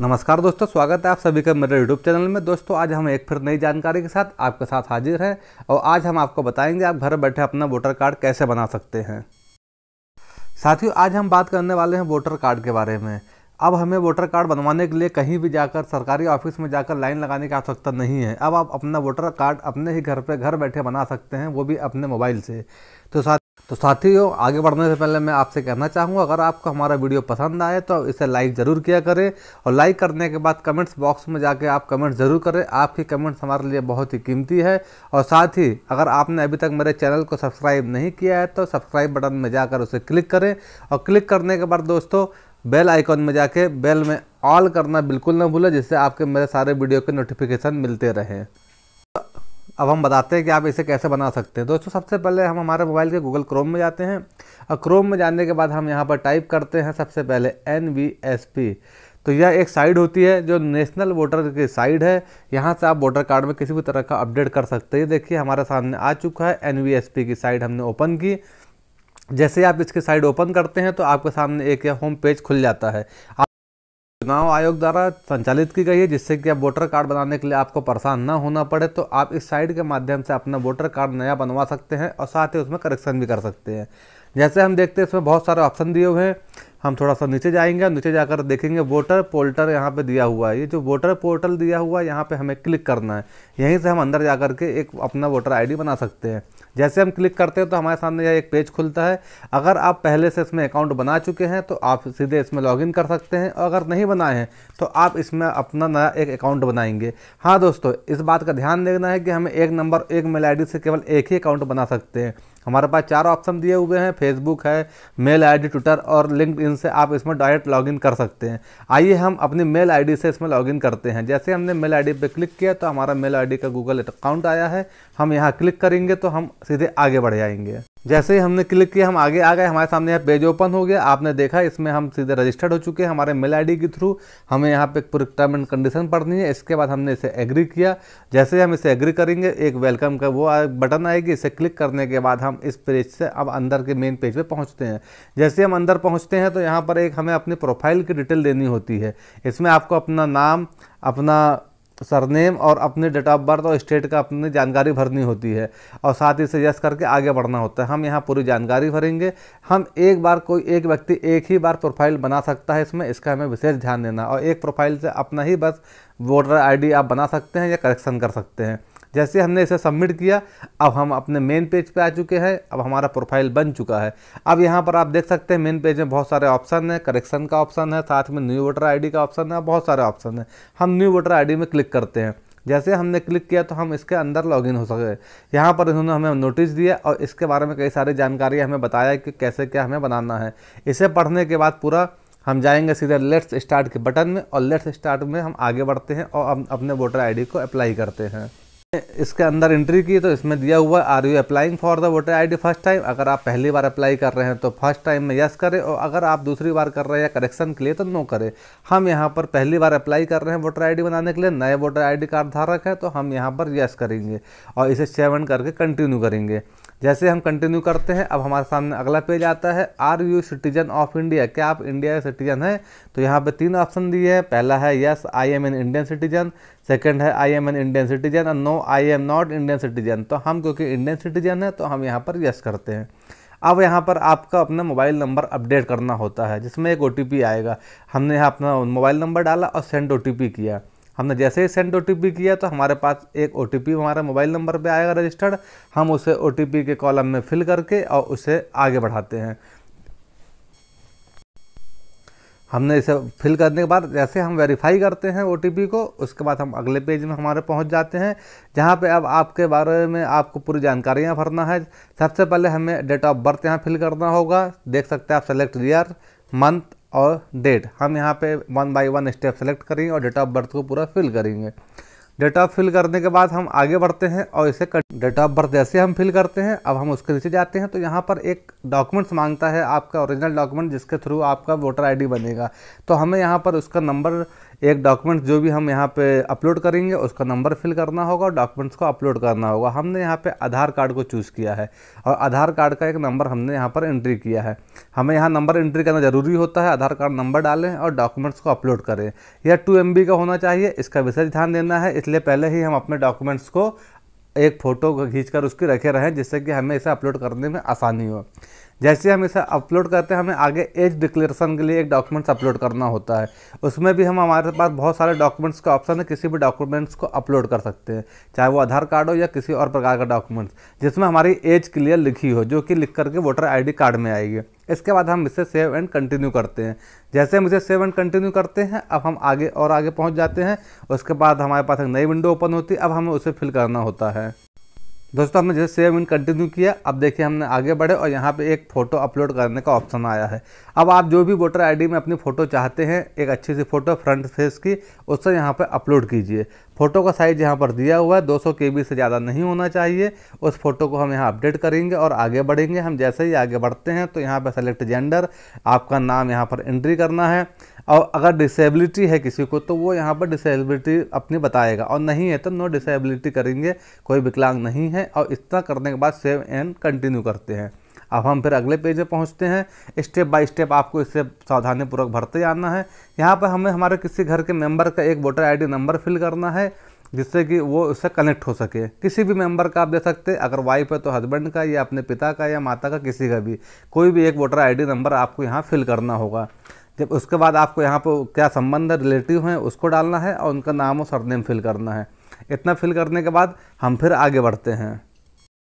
नमस्कार दोस्तों स्वागत है आप सभी का मेरे यूट्यूब चैनल में दोस्तों आज हम एक फिर नई जानकारी के साथ आपके साथ हाजिर हैं और आज हम आपको बताएंगे आप घर बैठे अपना वोटर कार्ड कैसे बना सकते हैं साथियों आज हम बात करने वाले हैं वोटर कार्ड के बारे में अब हमें वोटर कार्ड बनवाने के लिए कहीं भी जाकर सरकारी ऑफिस में जाकर लाइन लगाने की आवश्यकता नहीं है अब आप अपना वोटर कार्ड अपने ही घर पर घर बैठे बना सकते हैं वो भी अपने मोबाइल से तो साथ तो साथियों आगे बढ़ने से पहले मैं आपसे कहना चाहूँगा अगर आपको हमारा वीडियो पसंद आए तो इसे लाइक ज़रूर किया करें और लाइक करने के बाद कमेंट्स बॉक्स में जाके आप कमेंट ज़रूर करें आपकी कमेंट्स हमारे लिए बहुत ही कीमती है और साथ ही अगर आपने अभी तक मेरे चैनल को सब्सक्राइब नहीं किया है तो सब्सक्राइब बटन में जाकर उसे क्लिक करें और क्लिक करने के बाद दोस्तों बेल आइकॉन में जाके बेल में ऑल करना बिल्कुल ना भूलें जिससे आपके मेरे सारे वीडियो के नोटिफिकेशन मिलते रहें अब हम बताते हैं कि आप इसे कैसे बना सकते हैं दोस्तों सबसे पहले हम हमारे मोबाइल के गूगल क्रोम में जाते हैं और क्रोम में जाने के बाद हम यहाँ पर टाइप करते हैं सबसे पहले एन तो यह एक साइड होती है जो नेशनल वोटर की साइड है यहाँ से आप वोटर कार्ड में किसी भी तरह का अपडेट कर सकते हैं देखिए हमारे सामने आ चुका है एन की साइड हमने ओपन की जैसे आप इसकी साइड ओपन करते हैं तो आपके सामने एक होम पेज खुल जाता है चुनाव आयोग द्वारा संचालित की गई है जिससे कि आप वोटर कार्ड बनाने के लिए आपको परेशान ना होना पड़े तो आप इस साइट के माध्यम से अपना वोटर कार्ड नया बनवा सकते हैं और साथ ही उसमें करेक्शन भी कर सकते हैं जैसे हम देखते हैं इसमें बहुत सारे ऑप्शन दिए हुए हैं हम थोड़ा सा नीचे जाएंगे और नीचे जाकर देखेंगे वोटर पोर्टल यहाँ पे दिया हुआ है ये जो वोटर पोर्टल दिया हुआ है यहाँ पे हमें क्लिक करना है यहीं से हम अंदर जा के एक अपना वोटर आईडी बना सकते हैं जैसे हम क्लिक करते हैं तो हमारे सामने यह एक पेज खुलता है अगर आप पहले से इसमें अकाउंट बना चुके हैं तो आप सीधे इसमें लॉगिन कर सकते हैं और अगर नहीं बनाए हैं तो आप इसमें अपना नया एक अकाउंट बनाएंगे हाँ दोस्तों इस बात का ध्यान देना है कि हमें एक नंबर एक मेल आई से केवल एक ही अकाउंट बना सकते हैं हमारे पास चार ऑप्शन दिए हुए हैं फेसबुक है मेल आईडी ट्विटर और इन से आप इसमें डायरेक्ट लॉगिन कर सकते हैं आइए हम अपनी मेल आईडी से इसमें लॉगिन करते हैं जैसे हमने मेल आईडी पे क्लिक किया तो हमारा मेल आईडी का गूगल अकाउंट आया है हम यहाँ क्लिक करेंगे तो हम सीधे आगे बढ़ जाएंगे जैसे ही हमने क्लिक किया हम आगे आ गए हमारे सामने यहाँ पेज ओपन हो गया आपने देखा इसमें हम सीधे रजिस्टर्ड हो चुके हैं हमारे मेल आईडी के थ्रू हमें यहाँ पे पूरी टर्म एंड कंडीशन पढ़नी है इसके बाद हमने इसे एग्री किया जैसे ही हम इसे एग्री करेंगे एक वेलकम का वो बटन आएगी इसे क्लिक करने के बाद हम इस पेज से अब अंदर के मेन पेज पर पे पहुँचते हैं जैसे हम अंदर पहुँचते हैं तो यहाँ पर एक हमें अपनी प्रोफाइल की डिटेल देनी होती है इसमें आपको अपना नाम अपना तो सरनेम और अपने डेट ऑफ बर्थ और स्टेट का अपनी जानकारी भरनी होती है और साथ ही सजेस्ट करके आगे बढ़ना होता है हम यहाँ पूरी जानकारी भरेंगे हम एक बार कोई एक व्यक्ति एक ही बार प्रोफाइल बना सकता है इसमें इसका हमें विशेष ध्यान देना और एक प्रोफाइल से अपना ही बस वोटर आईडी आप बना सकते हैं या करेक्शन कर सकते हैं जैसे हमने इसे सबमिट किया अब हम अपने मेन पेज पे आ चुके हैं अब हमारा प्रोफाइल बन चुका है अब यहाँ पर आप देख सकते हैं मेन पेज में बहुत सारे ऑप्शन हैं करेक्शन का ऑप्शन है साथ में न्यू वोटर आईडी का ऑप्शन है बहुत सारे ऑप्शन हैं हम न्यू वोटर आईडी में क्लिक करते हैं जैसे हमने क्लिक किया तो हम इसके अंदर लॉगिन हो सके यहाँ पर इन्होंने हमें नोटिस दिया और इसके बारे में कई सारी जानकारी हमें बताया कि कैसे क्या हमें बनाना है इसे पढ़ने के बाद पूरा हम जाएंगे सीधे लेट्स स्टार्ट के बटन में और लेट्स स्टार्ट में हम आगे बढ़ते हैं और हम अपने वोटर आईडी को अप्लाई करते हैं इसके अंदर एंट्री की तो इसमें दिया हुआ are you applying for the voter ID first time अगर आप पहली बार अप्लाई कर रहे हैं तो फर्स्ट टाइम में यस करें और अगर आप दूसरी बार कर रहे हैं करेक्शन के लिए तो नो करें हम यहाँ पर पहली बार अप्लाई कर रहे हैं वोटर आई बनाने के लिए नए वोटर आई कार्ड धारक है तो हम यहाँ पर यस करेंगे और इसे सेवन करके कंटिन्यू करेंगे जैसे हम कंटिन्यू करते हैं अब हमारे सामने अगला पेज आता है are you citizen of India क्या आप इंडिया के सिटीजन हैं तो यहाँ पे तीन ऑप्शन दिए हैं पहला है yes I am an Indian citizen second है I am an Indian citizen और no I am not Indian citizen तो हम क्योंकि इंडियन सिटीजन है तो हम यहाँ पर यस करते हैं अब यहाँ पर आपका अपना मोबाइल नंबर अपडेट करना होता है जिसमें एक ओ आएगा हमने यहाँ अपना मोबाइल नंबर डाला और सेंड ओ किया हमने जैसे ही सेंड ओ किया तो हमारे पास एक ओ हमारे मोबाइल नंबर पर आएगा रजिस्टर्ड हम उसे ओ के कॉलम में फिल करके और उसे आगे बढ़ाते हैं हमने इसे फिल करने के बाद जैसे हम वेरीफाई करते हैं ओ को उसके बाद हम अगले पेज में हमारे पहुंच जाते हैं जहां पे अब आपके बारे में आपको पूरी जानकारियां भरना है सबसे पहले हमें डेट ऑफ बर्थ यहां फिल करना होगा देख सकते हैं आप सेलेक्ट ईयर मंथ और डेट हम यहाँ पे one by one step select करेंगे और डेट ऑफ बर्थ को पूरा फिल करेंगे डेट ऑफ फिल करने के बाद हम आगे बढ़ते हैं और इसे डेट ऑफ बर्थ जैसे हम फिल करते हैं अब हम उसके नीचे जाते हैं तो यहाँ पर एक डॉक्यूमेंट्स मांगता है आपका ओरिजिनल डॉक्यूमेंट जिसके थ्रू आपका वोटर आईडी बनेगा तो हमें यहाँ पर उसका नंबर एक डॉक्यूमेंट जो भी हम यहाँ पे अपलोड करेंगे उसका नंबर फिल करना होगा और डॉक्यूमेंट्स को अपलोड करना होगा हमने यहाँ पे आधार कार्ड को चूज़ किया है और आधार कार्ड का एक नंबर हमने यहाँ पर एंट्री किया है हमें यहाँ नंबर एंट्री करना ज़रूरी होता है आधार कार्ड नंबर डालें और डॉक्यूमेंट्स को अपलोड करें यह टू एम का होना चाहिए इसका विशेष ध्यान देना है इसलिए पहले ही हम अपने डॉक्यूमेंट्स को एक फ़ोटो खींच कर उसकी रखे रहें जिससे कि हमें इसे अपलोड करने में आसानी हो जैसे हम इसे अपलोड करते हैं हमें आगे एज डिक्लेरेशन के लिए एक डॉक्यूमेंट्स अपलोड करना होता है उसमें भी हम हमारे पास बहुत सारे डॉक्यूमेंट्स का ऑप्शन है किसी भी डॉक्यूमेंट्स को अपलोड कर सकते हैं चाहे वो आधार कार्ड हो या किसी और प्रकार का डॉक्यूमेंट्स जिसमें हमारी एज क्लियर लिखी हो जो कि लिख करके वोटर आई कार्ड में आएगी इसके बाद हम इसे सेव एंड कंटिन्यू करते हैं जैसे हम इसे सेव एंड कंटिन्यू करते हैं अब हम आगे और आगे पहुँच जाते हैं उसके बाद हमारे पास एक नई विंडो ओपन होती है अब हमें उसे फिल करना होता है दोस्तों हमने जैसे सेव इन कंटिन्यू किया अब देखिए हमने आगे बढ़े और यहाँ पे एक फ़ोटो अपलोड करने का ऑप्शन आया है अब आप जो भी वोटर आईडी में अपनी फ़ोटो चाहते हैं एक अच्छी सी फ़ोटो फ्रंट फेस की उससे यहाँ पे अपलोड कीजिए फ़ोटो का साइज़ यहाँ पर दिया हुआ है 200 के से ज़्यादा नहीं होना चाहिए उस फोटो को हम यहाँ अपडेट करेंगे और आगे बढ़ेंगे हम जैसे ही आगे बढ़ते हैं तो यहाँ पर सेलेक्ट जेंडर आपका नाम यहाँ पर एंट्री करना है और अगर डिसेबिलिटी है किसी को तो वो यहाँ पर डिसेबिलिटी अपनी बताएगा और नहीं है तो नो डिसेबिलिटी करेंगे कोई विकलांग नहीं है और इतना करने के बाद सेव एंड कंटिन्यू करते हैं अब हम फिर अगले पेज पे पहुँचते हैं स्टेप बाय स्टेप आपको इसे सावधानीपूर्वक भरते जाना है यहाँ पर हमें हमारे किसी घर के मेंबर का एक वोटर आईडी नंबर फिल करना है जिससे कि वो उससे कनेक्ट हो सके किसी भी मेंबर का आप दे सकते हैं अगर वाइफ है तो हस्बैंड का या अपने पिता का या माता का किसी का भी कोई भी एक वोटर आईडी नंबर आपको यहाँ फिल करना होगा जब उसके बाद आपको यहाँ पर क्या संबंध है रिलेटिव हैं उसको डालना है और उनका नाम और सरनेम फिल करना है इतना फिल करने के बाद हम फिर आगे बढ़ते हैं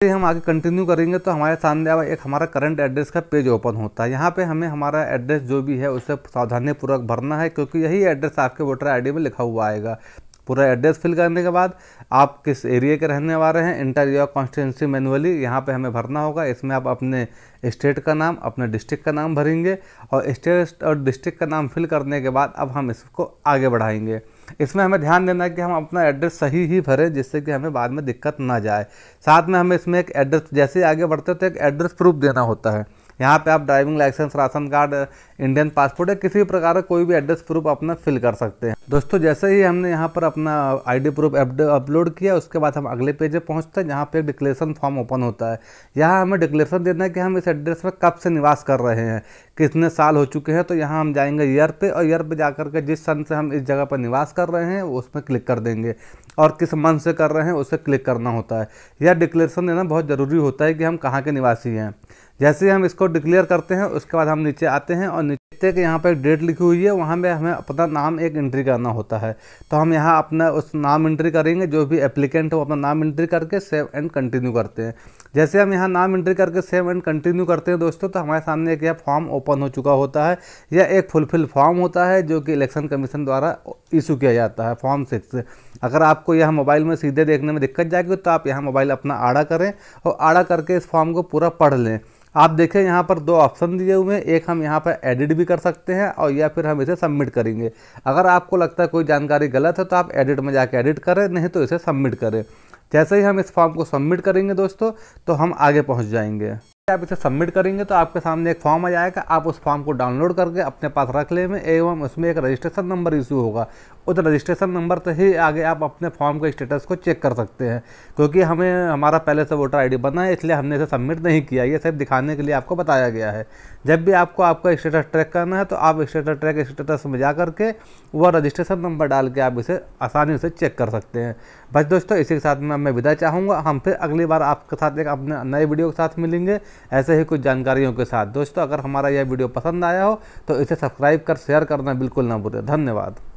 हम आगे कंटिन्यू करेंगे तो हमारे सामने अब एक हमारा करंट एड्रेस का पेज ओपन होता है यहाँ पे हमें हमारा एड्रेस जो भी है उसे सावधानीपूर्वक भरना है क्योंकि यही एड्रेस आपके वोटर आईडी में लिखा हुआ आएगा पूरा एड्रेस फिल करने के बाद आप किस एरिया के रहने वाले हैं इंटर योर कॉन्स्टिटेंसी मैनुअली यहाँ पे हमें भरना होगा इसमें आप अपने स्टेट का नाम अपने डिस्ट्रिक्ट का नाम भरेंगे और स्टेट और डिस्ट्रिक्ट का नाम फिल करने के बाद अब हम इसको आगे बढ़ाएंगे इसमें हमें ध्यान देना है कि हम अपना एड्रेस सही ही भरें जिससे कि हमें बाद में दिक्कत ना जाए साथ में हमें इसमें एक एड्रेस जैसे ही आगे बढ़ते तो एक एड्रेस प्रूफ देना होता है यहाँ पे आप driving licence ration card Indian passport या किसी भी प्रकार का कोई भी एड्रेस प्रूफ अपना फिल कर सकते हैं दोस्तों जैसे ही हमने यहाँ पर अपना आईडी प्रूफ अपलोड किया उसके बाद हम अगले पेज पे पहुँचते हैं जहाँ पे एक डिक्लेरेशन फॉर्म ओपन होता है यहाँ हमें डिक्लेरेशन देना है कि हम इस एड्रेस पर कब से निवास कर रहे हैं कितने साल हो चुके हैं तो यहाँ हम जाएंगे ईयर पे और ईयर पे जा करके जिस सन से हम इस जगह पर निवास कर रहे हैं उसमें क्लिक कर देंगे और किस मंथ से कर रहे हैं उसे क्लिक करना होता है यह डिक्लेरेशन देना बहुत ज़रूरी होता है कि हम कहाँ के निवासी हैं जैसे ही हम इसको डिक्लेयर करते हैं उसके बाद हम नीचे आते हैं और नीचे के यहाँ पर डेट लिखी हुई है वहाँ पर हमें अपना नाम एक एंट्री करना होता है तो हम यहाँ अपना उस नाम एंट्री करेंगे जो भी एप्लीकेंट है वो अपना नाम एंट्री करके सेव एंड कंटिन्यू करते हैं जैसे हम यहाँ नाम एंट्री करके सेव एंड कंटिन्यू करते हैं दोस्तों तो हमारे सामने एक यह फॉर्म ओपन हो चुका होता है या एक फुलफिल फॉर्म होता है जो कि इलेक्शन कमीशन द्वारा इशू किया जाता है फॉर्म सिक्स अगर आपको यह मोबाइल में सीधे देखने में दिक्कत जाएगी तो आप यहाँ मोबाइल अपना आड़ा करें और आड़ा करके इस फॉर्म को पूरा पढ़ लें आप देखें यहाँ पर दो ऑप्शन दिए हुए हैं एक हम यहाँ पर एडिट भी कर सकते हैं और या फिर हम इसे सबमिट करेंगे अगर आपको लगता है कोई जानकारी गलत है तो आप एडिट में जाकर एडिट करें नहीं तो इसे सबमिट करें जैसे ही हम इस फॉर्म को सबमिट करेंगे दोस्तों तो हम आगे पहुँच जाएंगे आप इसे सबमिट करेंगे तो आपके सामने एक फॉर्म आ जाएगा आप उस फॉर्म को डाउनलोड करके अपने पास रख लेंगे एवं उसमें एक रजिस्ट्रेशन नंबर इशू होगा उस रजिस्ट्रेशन नंबर से ही आगे आप अपने फॉर्म के स्टेटस को चेक कर सकते हैं क्योंकि हमें हमारा पहले से वोटर आईडी बना है इसलिए हमने इसे सबमिट नहीं किया ये सिर्फ दिखाने के लिए आपको बताया गया है जब भी आपको आपका स्टेटस ट्रैक करना है तो आप स्टेटस ट्रैक स्टेटस में जा करके वह रजिस्ट्रेशन नंबर डाल के आप इसे आसानी से चेक कर सकते हैं बस दोस्तों इसी के साथ मैं मैं विदा चाहूँगा हम फिर अगली बार आपके साथ एक अपने नए वीडियो के साथ मिलेंगे ऐसे ही कुछ जानकारियों के साथ दोस्तों अगर हमारा यह वीडियो पसंद आया हो तो इसे सब्सक्राइब कर शेयर करना बिल्कुल ना भूलें धन्यवाद